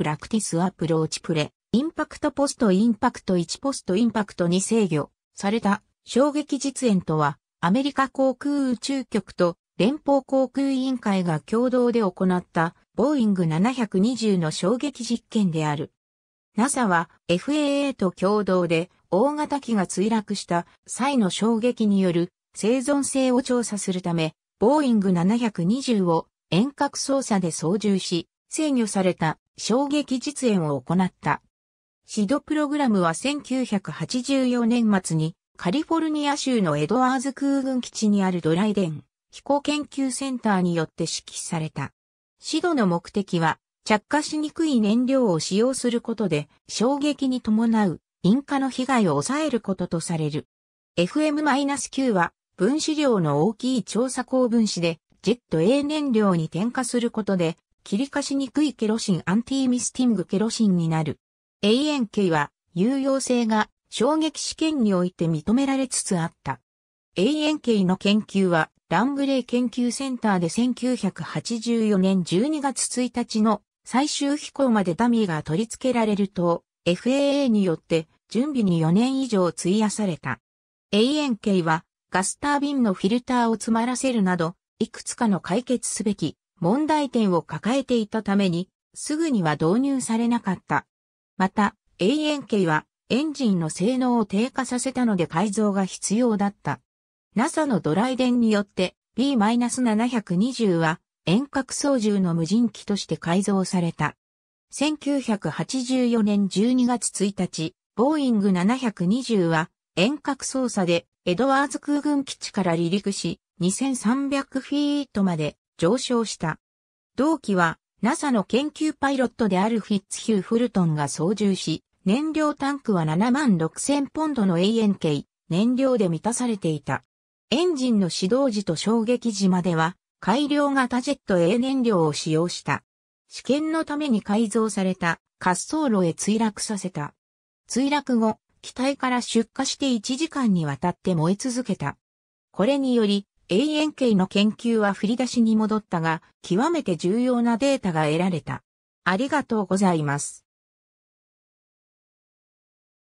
プラクティスアプローチプレ、インパクトポストインパクト1ポストインパクト2制御された衝撃実演とは、アメリカ航空宇宙局と連邦航空委員会が共同で行ったボーイング720の衝撃実験である。NASA は FAA と共同で大型機が墜落した際の衝撃による生存性を調査するため、ボーイング720を遠隔操作で操縦し、制御された衝撃実演を行った。シドプログラムは1984年末にカリフォルニア州のエドワーズ空軍基地にあるドライデン飛行研究センターによって指揮された。シドの目的は着火しにくい燃料を使用することで衝撃に伴う引火の被害を抑えることとされる。FM-9 は分子量の大きい調査高分子でジェット A 燃料に点火することで切りかしにくいケロシンアンティーミスティングケロシンになる。ANK は有用性が衝撃試験において認められつつあった。ANK の研究はラングレー研究センターで1984年12月1日の最終飛行までダミーが取り付けられると FAA によって準備に4年以上費やされた。ANK はガスタービンのフィルターを詰まらせるなど、いくつかの解決すべき問題点を抱えていたために、すぐには導入されなかった。また、永遠 k はエンジンの性能を低下させたので改造が必要だった。NASA のドライデンによって B-720 は遠隔操縦の無人機として改造された。1984年12月1日、ボーイング720は遠隔操作でエドワーズ空軍基地から離陸し、2300フィートまで上昇した。同期は NASA の研究パイロットであるフィッツヒュー・フルトンが操縦し、燃料タンクは7万6000ポンドの ANK、燃料で満たされていた。エンジンの始動時と衝撃時までは、改良型ジェット A 燃料を使用した。試験のために改造された滑走路へ墜落させた。墜落後、機体から出火して1時間にわたって燃え続けた。これにより、永遠系の研究は振り出しに戻ったが、極めて重要なデータが得られた。ありがとうございます。